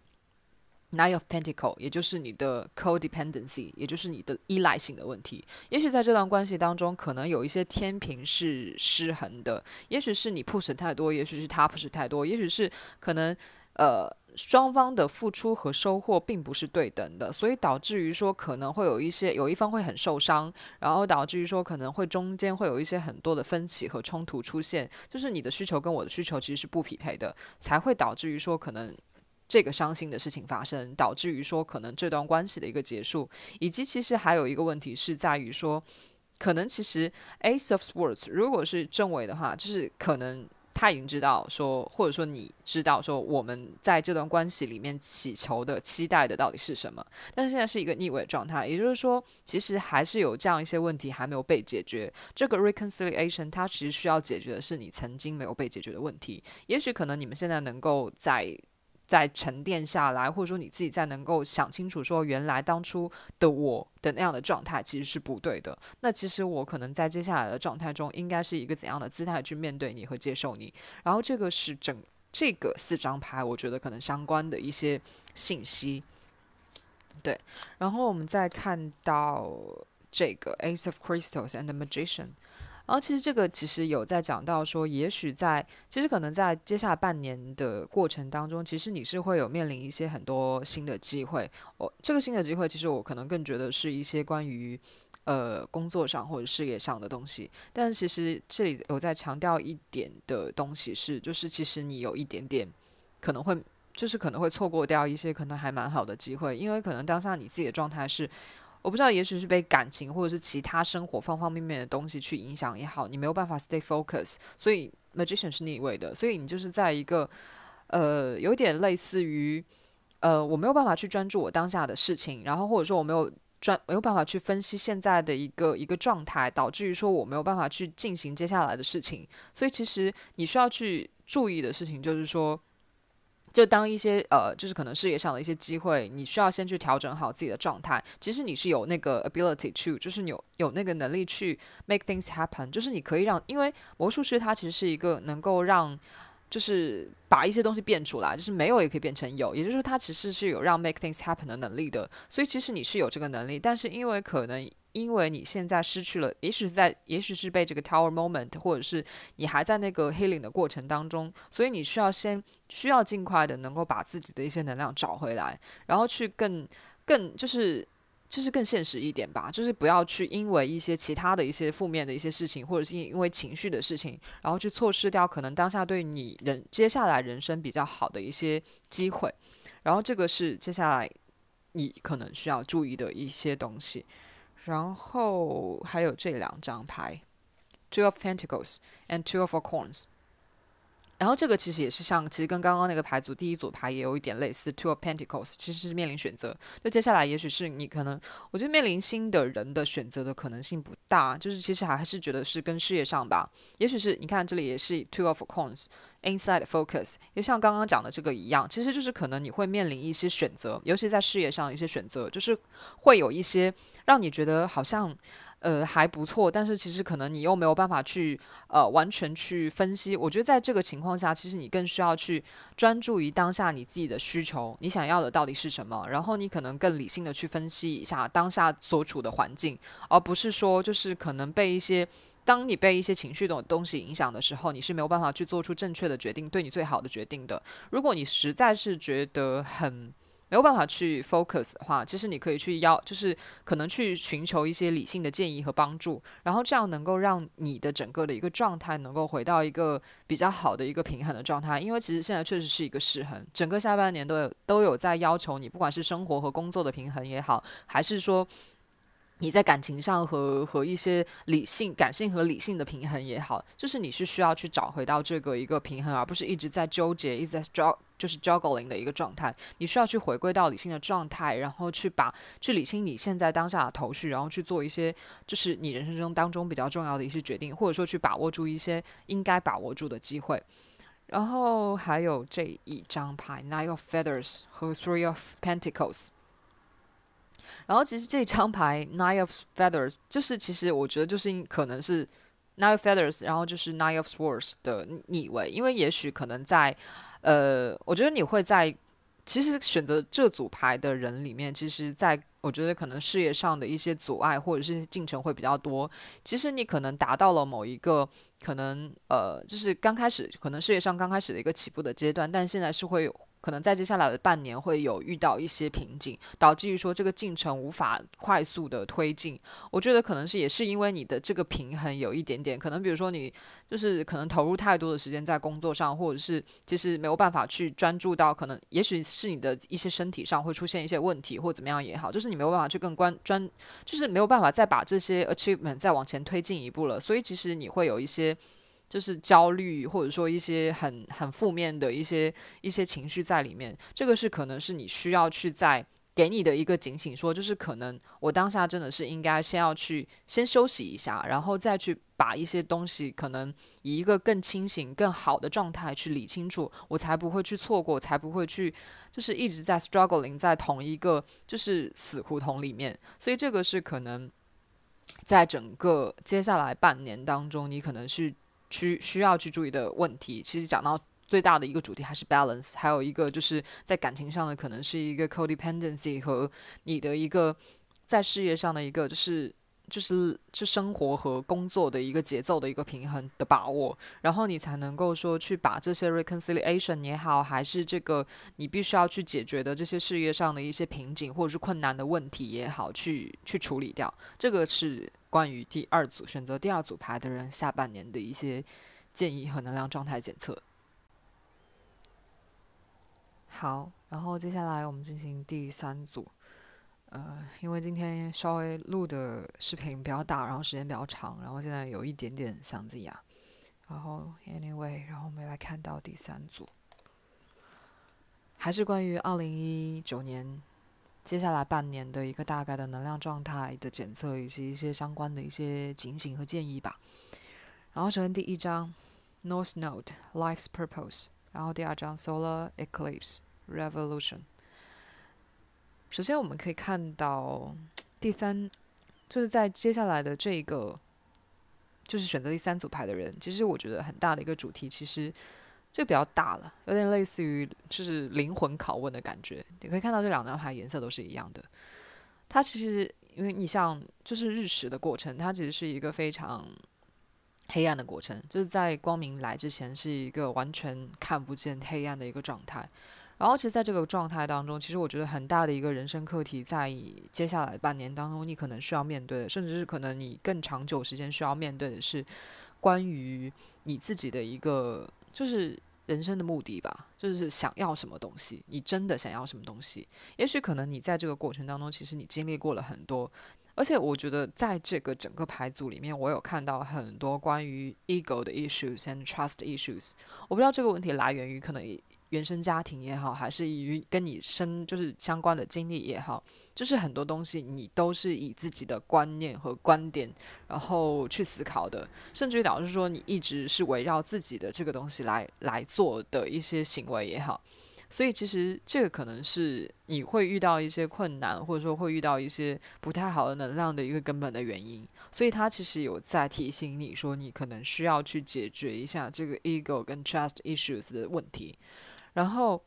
night of pentacle，也就是你的 codependency，也就是你的依赖性的问题。也许在这段关系当中，可能有一些天平是失衡的。也许是你 push 太多，也许是他 push 太多，也许是可能呃双方的付出和收获并不是对等的，所以导致于说可能会有一些有一方会很受伤，然后导致于说可能会中间会有一些很多的分歧和冲突出现，就是你的需求跟我的需求其实是不匹配的，才会导致于说可能。这个伤心的事情发生，导致于说可能这段关系的一个结束，以及其实还有一个问题是在于说，可能其实 Ace of Swords 如果是正位的话，就是可能他已经知道说，或者说你知道说，我们在这段关系里面祈求的、期待的到底是什么？但是现在是一个逆位的状态，也就是说，其实还是有这样一些问题还没有被解决。这个 Reconciliation 它其实需要解决的是你曾经没有被解决的问题。也许可能你们现在能够在再沉淀下来，或者说你自己再能够想清楚，说原来当初的我的那样的状态其实是不对的。那其实我可能在接下来的状态中，应该是一个怎样的姿态去面对你和接受你？然后这个是整这个四张牌，我觉得可能相关的一些信息。对，然后我们再看到这个 Ace of Crystals and Magician。然后其实这个其实有在讲到说，也许在其实可能在接下来半年的过程当中，其实你是会有面临一些很多新的机会。我这个新的机会，其实我可能更觉得是一些关于呃工作上或者事业上的东西。但其实这里有在强调一点的东西是，就是其实你有一点点可能会就是可能会错过掉一些可能还蛮好的机会，因为可能当下你自己的状态是。我不知道，也许是被感情或者是其他生活方方面面的东西去影响也好，你没有办法 stay focus，所以 magician 是逆位的，所以你就是在一个呃有点类似于呃我没有办法去专注我当下的事情，然后或者说我没有专没有办法去分析现在的一个一个状态，导致于说我没有办法去进行接下来的事情，所以其实你需要去注意的事情就是说。就当一些呃，就是可能事业上的一些机会，你需要先去调整好自己的状态。其实你是有那个 ability to，就是你有有那个能力去 make things happen，就是你可以让，因为魔术师他其实是一个能够让，就是把一些东西变出来，就是没有也可以变成有，也就是说它其实是有让 make things happen 的能力的。所以其实你是有这个能力，但是因为可能。因为你现在失去了，也许在，也许是被这个 tower moment，或者是你还在那个 healing 的过程当中，所以你需要先需要尽快的能够把自己的一些能量找回来，然后去更更就是就是更现实一点吧，就是不要去因为一些其他的一些负面的一些事情，或者是因为情绪的事情，然后去错失掉可能当下对你人接下来人生比较好的一些机会，然后这个是接下来你可能需要注意的一些东西。然后还有这两张牌，Two of Pentacles and Two of Coins。然后这个其实也是像，其实跟刚刚那个牌组第一组牌也有一点类似。Two of Pentacles 其实是面临选择，就接下来也许是你可能，我觉得面临新的人的选择的可能性不大，就是其实还是觉得是跟事业上吧。也许是你看这里也是 Two of Coins。Inside focus，也像刚刚讲的这个一样，其实就是可能你会面临一些选择，尤其在事业上的一些选择，就是会有一些让你觉得好像呃还不错，但是其实可能你又没有办法去呃完全去分析。我觉得在这个情况下，其实你更需要去专注于当下你自己的需求，你想要的到底是什么，然后你可能更理性的去分析一下当下所处的环境，而不是说就是可能被一些。当你被一些情绪的东西影响的时候，你是没有办法去做出正确的决定，对你最好的决定的。如果你实在是觉得很没有办法去 focus 的话，其实你可以去要，就是可能去寻求一些理性的建议和帮助，然后这样能够让你的整个的一个状态能够回到一个比较好的一个平衡的状态。因为其实现在确实是一个失衡，整个下半年都有都有在要求你，不管是生活和工作的平衡也好，还是说。你在感情上和和一些理性、感性和理性的平衡也好，就是你是需要去找回到这个一个平衡，而不是一直在纠结、一直在 struggle，就是 juggling 的一个状态。你需要去回归到理性的状态，然后去把去理清你现在当下的头绪，然后去做一些就是你人生中当中比较重要的一些决定，或者说去把握住一些应该把握住的机会。然后还有这一张牌 Nine of Feathers 和 Three of Pentacles。然后其实这张牌 Nine of Feathers，就是其实我觉得就是可能是 Nine Feathers，然后就是 Nine of Swords 的逆位，因为也许可能在，呃，我觉得你会在，其实选择这组牌的人里面，其实在我觉得可能事业上的一些阻碍或者是进程会比较多。其实你可能达到了某一个可能，呃，就是刚开始可能事业上刚开始的一个起步的阶段，但现在是会有。可能在接下来的半年会有遇到一些瓶颈，导致于说这个进程无法快速的推进。我觉得可能是也是因为你的这个平衡有一点点，可能比如说你就是可能投入太多的时间在工作上，或者是其实没有办法去专注到，可能也许是你的一些身体上会出现一些问题或怎么样也好，就是你没有办法去更关专，就是没有办法再把这些 achievement 再往前推进一步了，所以其实你会有一些。就是焦虑，或者说一些很很负面的一些一些情绪在里面，这个是可能是你需要去在给你的一个警醒，说就是可能我当下真的是应该先要去先休息一下，然后再去把一些东西可能以一个更清醒、更好的状态去理清楚，我才不会去错过，才不会去就是一直在 struggling 在同一个就是死胡同里面，所以这个是可能在整个接下来半年当中，你可能是。需需要去注意的问题，其实讲到最大的一个主题还是 balance，还有一个就是在感情上的可能是一个 codependency 和你的一个在事业上的一个就是就是是生活和工作的一个节奏的一个平衡的把握，然后你才能够说去把这些 reconciliation 也好，还是这个你必须要去解决的这些事业上的一些瓶颈或者是困难的问题也好，去去处理掉，这个是。关于第二组选择第二组牌的人下半年的一些建议和能量状态检测。好，然后接下来我们进行第三组。呃，因为今天稍微录的视频比较大，然后时间比较长，然后现在有一点点嗓子哑。然后，anyway，然后我们来看到第三组，还是关于2019年。接下来半年的一个大概的能量状态的检测，以及一些相关的一些警醒和建议吧。然后，首先第一张 North Node Life's Purpose，然后第二张 Solar Eclipse Revolution。首先，我们可以看到第三，就是在接下来的这一个，就是选择第三组牌的人，其实我觉得很大的一个主题其实。就比较大了，有点类似于就是灵魂拷问的感觉。你可以看到这两张牌颜色都是一样的。它其实因为你像就是日食的过程，它其实是一个非常黑暗的过程，就是在光明来之前是一个完全看不见黑暗的一个状态。然后其实在这个状态当中，其实我觉得很大的一个人生课题，在接下来半年当中，你可能需要面对的，甚至是可能你更长久时间需要面对的是关于你自己的一个。就是人生的目的吧，就是想要什么东西，你真的想要什么东西？也许可能你在这个过程当中，其实你经历过了很多。而且我觉得在这个整个牌组里面，我有看到很多关于 ego 的 issues and trust issues。我不知道这个问题来源于可能。原生家庭也好，还是与跟你生就是相关的经历也好，就是很多东西你都是以自己的观念和观点，然后去思考的，甚至于导致说你一直是围绕自己的这个东西来来做的一些行为也好，所以其实这个可能是你会遇到一些困难，或者说会遇到一些不太好的能量的一个根本的原因，所以他其实有在提醒你说，你可能需要去解决一下这个 ego 跟 trust issues 的问题。然后，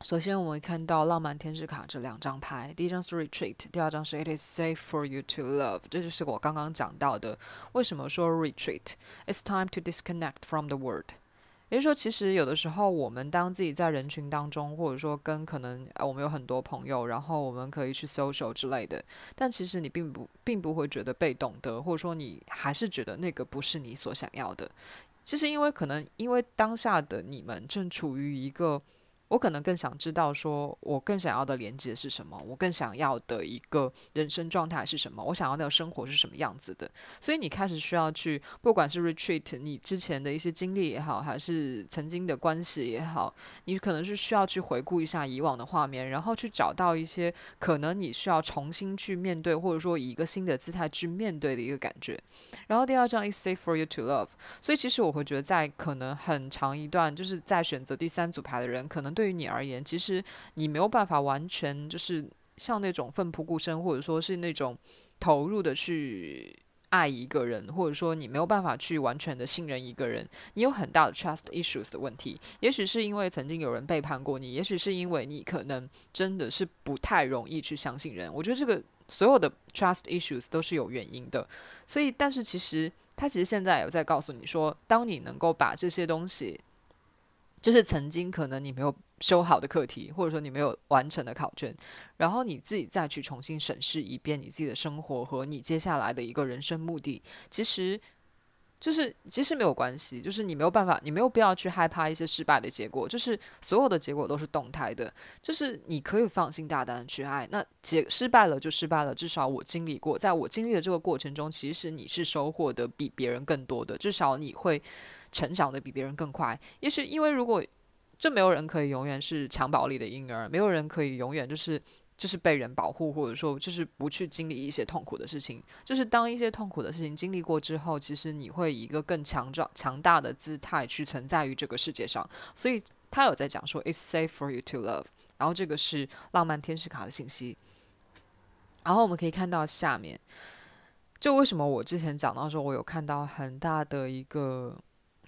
首先我们看到浪漫天使卡这两张牌，第一张是 retreat，第二张是 it is safe for you to love。这就是我刚刚讲到的，为什么说 retreat？It's time to disconnect from the world。也就是说，其实有的时候，我们当自己在人群当中，或者说跟可能我们有很多朋友，然后我们可以去 social 之类的，但其实你并不并不会觉得被懂得，或者说你还是觉得那个不是你所想要的。就是因为可能，因为当下的你们正处于一个。我可能更想知道，说我更想要的连接是什么，我更想要的一个人生状态是什么，我想要的生活是什么样子的。所以你开始需要去，不管是 retreat，你之前的一些经历也好，还是曾经的关系也好，你可能是需要去回顾一下以往的画面，然后去找到一些可能你需要重新去面对，或者说以一个新的姿态去面对的一个感觉。然后第二张 is safe for you to love，所以其实我会觉得，在可能很长一段，就是在选择第三组牌的人，可能。对于你而言，其实你没有办法完全就是像那种奋不顾身，或者说是那种投入的去爱一个人，或者说你没有办法去完全的信任一个人，你有很大的 trust issues 的问题。也许是因为曾经有人背叛过你，也许是因为你可能真的是不太容易去相信人。我觉得这个所有的 trust issues 都是有原因的。所以，但是其实他其实现在有在告诉你说，当你能够把这些东西，就是曾经可能你没有。修好的课题，或者说你没有完成的考卷，然后你自己再去重新审视一遍你自己的生活和你接下来的一个人生目的，其实就是其实没有关系，就是你没有办法，你没有必要去害怕一些失败的结果，就是所有的结果都是动态的，就是你可以放心大胆的去爱。那结失败了就失败了，至少我经历过，在我经历的这个过程中，其实你是收获的比别人更多的，至少你会成长的比别人更快。也许因为如果。就没有人可以永远是襁褓里的婴儿，没有人可以永远就是就是被人保护，或者说就是不去经历一些痛苦的事情。就是当一些痛苦的事情经历过之后，其实你会以一个更强壮、强大的姿态去存在于这个世界上。所以他有在讲说，it's safe for you to love。然后这个是浪漫天使卡的信息。然后我们可以看到下面，就为什么我之前讲到说，我有看到很大的一个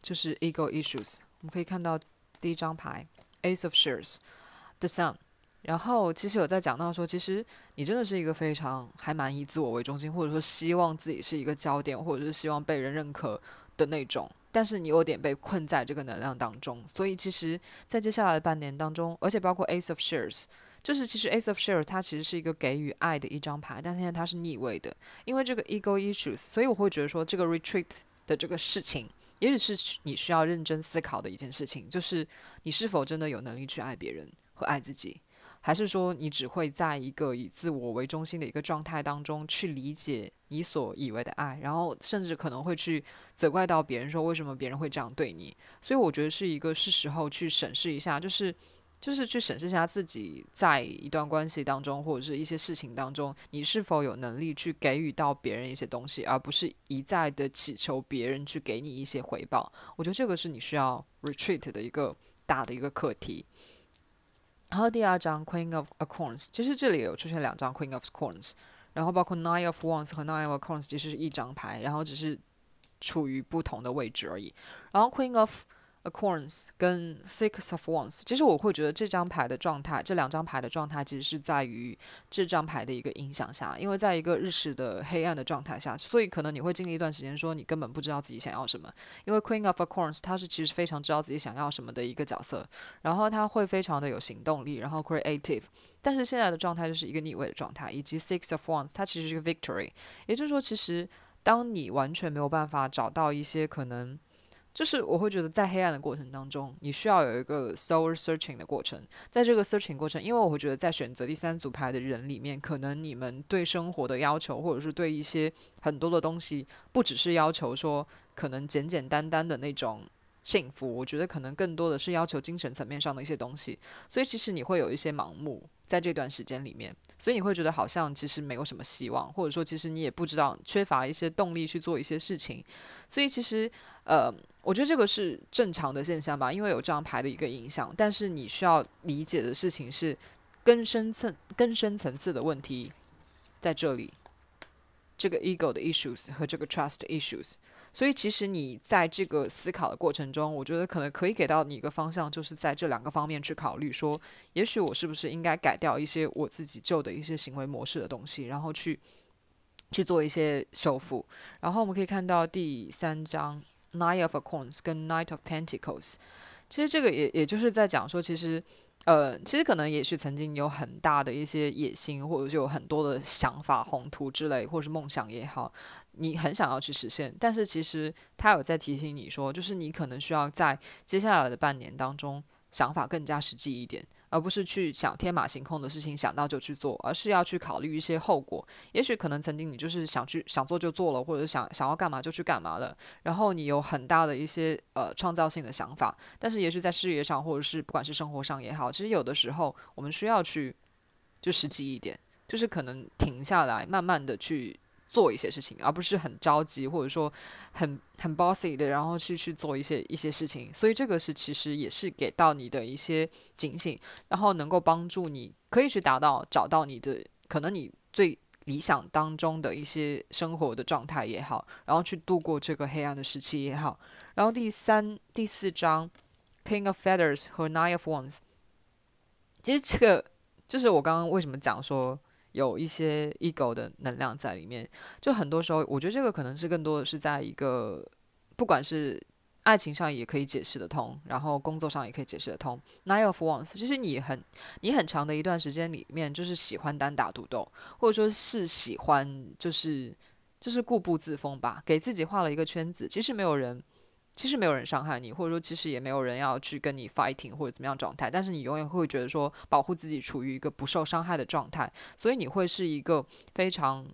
就是 ego issues，我们可以看到。第一张牌 Ace of Shares，the sun。然后其实我在讲到说，其实你真的是一个非常还蛮以自我为中心，或者说希望自己是一个焦点，或者是希望被人认可的那种。但是你有点被困在这个能量当中，所以其实，在接下来的半年当中，而且包括 Ace of Shares，就是其实 Ace of Shares 它其实是一个给予爱的一张牌，但现在它是逆位的，因为这个 ego issues，所以我会觉得说这个 retreat 的这个事情。也许是你需要认真思考的一件事情，就是你是否真的有能力去爱别人和爱自己，还是说你只会在一个以自我为中心的一个状态当中去理解你所以为的爱，然后甚至可能会去责怪到别人，说为什么别人会这样对你？所以我觉得是一个是时候去审视一下，就是。就是去审视一下自己在一段关系当中，或者是一些事情当中，你是否有能力去给予到别人一些东西，而不是一再的祈求别人去给你一些回报。我觉得这个是你需要 retreat 的一个大的一个课题。然后第二张 Queen of a c o r n s 其实这里有出现两张 Queen of c o r n s 然后包括 Nine of Wands 和 Nine of c o r n s 其实是一张牌，然后只是处于不同的位置而已。然后 Queen of Acorns 跟 Six of Wands，其实我会觉得这张牌的状态，这两张牌的状态其实是在于这张牌的一个影响下，因为在一个日式的黑暗的状态下，所以可能你会经历一段时间，说你根本不知道自己想要什么。因为 Queen of Acorns，它是其实非常知道自己想要什么的一个角色，然后它会非常的有行动力，然后 Creative，但是现在的状态就是一个逆位的状态，以及 Six of Wands，它其实是个 Victory，也就是说，其实当你完全没有办法找到一些可能。就是我会觉得，在黑暗的过程当中，你需要有一个 soul searching 的过程。在这个 searching 过程，因为我会觉得，在选择第三组牌的人里面，可能你们对生活的要求，或者是对一些很多的东西，不只是要求说可能简简单单的那种幸福。我觉得可能更多的是要求精神层面上的一些东西。所以其实你会有一些盲目在这段时间里面，所以你会觉得好像其实没有什么希望，或者说其实你也不知道缺乏一些动力去做一些事情。所以其实，呃。我觉得这个是正常的现象吧，因为有这张牌的一个影响。但是你需要理解的事情是，更深层、更深层次的问题在这里。这个 ego 的 issues 和这个 trust issues。所以其实你在这个思考的过程中，我觉得可能可以给到你一个方向，就是在这两个方面去考虑：说，也许我是不是应该改掉一些我自己旧的一些行为模式的东西，然后去去做一些修复。然后我们可以看到第三章 Nine of Coins 跟 Knight of Pentacles，其实这个也也就是在讲说，其实，呃，其实可能也许曾经有很大的一些野心，或者就很多的想法、宏图之类，或者是梦想也好，你很想要去实现，但是其实他有在提醒你说，就是你可能需要在接下来的半年当中，想法更加实际一点。而不是去想天马行空的事情，想到就去做，而是要去考虑一些后果。也许可能曾经你就是想去想做就做了，或者想想要干嘛就去干嘛了。然后你有很大的一些呃创造性的想法，但是也许在事业上或者是不管是生活上也好，其实有的时候我们需要去就实际一点，就是可能停下来，慢慢的去。做一些事情，而不是很着急，或者说很很 bossy 的，然后去去做一些一些事情。所以这个是其实也是给到你的一些警醒，然后能够帮助你可以去达到找到你的可能你最理想当中的一些生活的状态也好，然后去度过这个黑暗的时期也好。然后第三第四章《King of Feathers》和《Nine of Wands》，其实这个就是我刚刚为什么讲说。有一些 ego 的能量在里面，就很多时候，我觉得这个可能是更多的是在一个，不管是爱情上也可以解释得通，然后工作上也可以解释得通。Nine of Wands，就是你很，你很长的一段时间里面，就是喜欢单打独斗，或者说，是喜欢，就是就是固步自封吧，给自己画了一个圈子，其实没有人。其实没有人伤害你，或者说其实也没有人要去跟你 fighting 或者怎么样状态，但是你永远会觉得说保护自己处于一个不受伤害的状态，所以你会是一个非常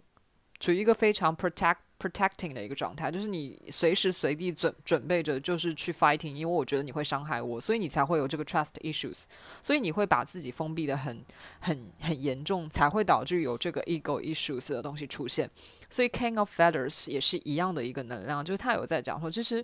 处于一个非常 protect protecting 的一个状态，就是你随时随地准准备着就是去 fighting，因为我觉得你会伤害我，所以你才会有这个 trust issues，所以你会把自己封闭的很很很严重，才会导致有这个 ego issues 的东西出现，所以 king of feathers 也是一样的一个能量，就是他有在讲说其实。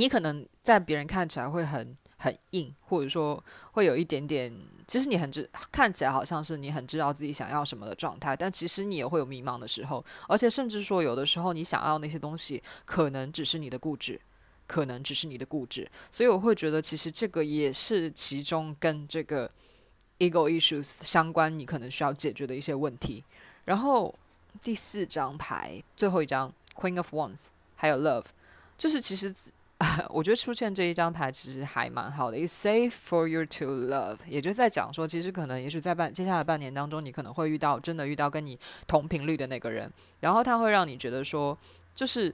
你可能在别人看起来会很很硬，或者说会有一点点，其实你很知看起来好像是你很知道自己想要什么的状态，但其实你也会有迷茫的时候，而且甚至说有的时候你想要那些东西，可能只是你的固执，可能只是你的固执，所以我会觉得其实这个也是其中跟这个 ego issues 相关，你可能需要解决的一些问题。然后第四张牌，最后一张 Queen of Wands，还有 Love，就是其实。我觉得出现这一张牌其实还蛮好的，It's safe for you to love，也就是在讲说，其实可能也许在半接下来半年当中，你可能会遇到真的遇到跟你同频率的那个人，然后他会让你觉得说，就是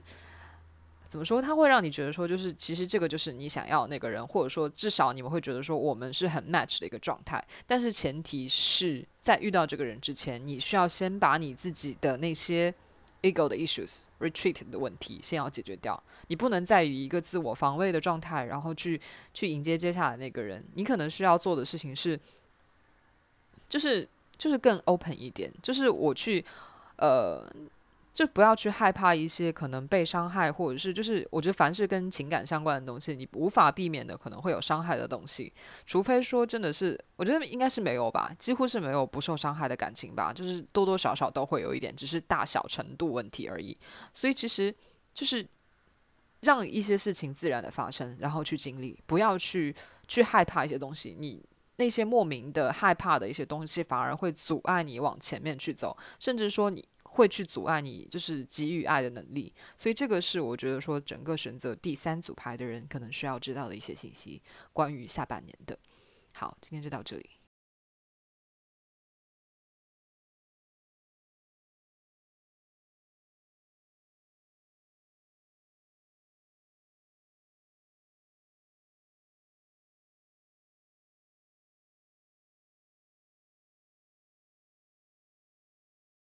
怎么说，他会让你觉得说，就是其实这个就是你想要那个人，或者说至少你们会觉得说，我们是很 match 的一个状态。但是前提是在遇到这个人之前，你需要先把你自己的那些。ego 的 issues，retreat 的问题先要解决掉。你不能再以一个自我防卫的状态，然后去去迎接接下来那个人。你可能需要做的事情是，就是就是更 open 一点，就是我去呃。就不要去害怕一些可能被伤害，或者是就是我觉得凡是跟情感相关的东西，你无法避免的可能会有伤害的东西，除非说真的是，我觉得应该是没有吧，几乎是没有不受伤害的感情吧，就是多多少少都会有一点，只是大小程度问题而已。所以其实就是让一些事情自然的发生，然后去经历，不要去去害怕一些东西，你那些莫名的害怕的一些东西，反而会阻碍你往前面去走，甚至说你。会去阻碍你，就是给予爱的能力，所以这个是我觉得说，整个选择第三组牌的人可能需要知道的一些信息，关于下半年的。好，今天就到这里。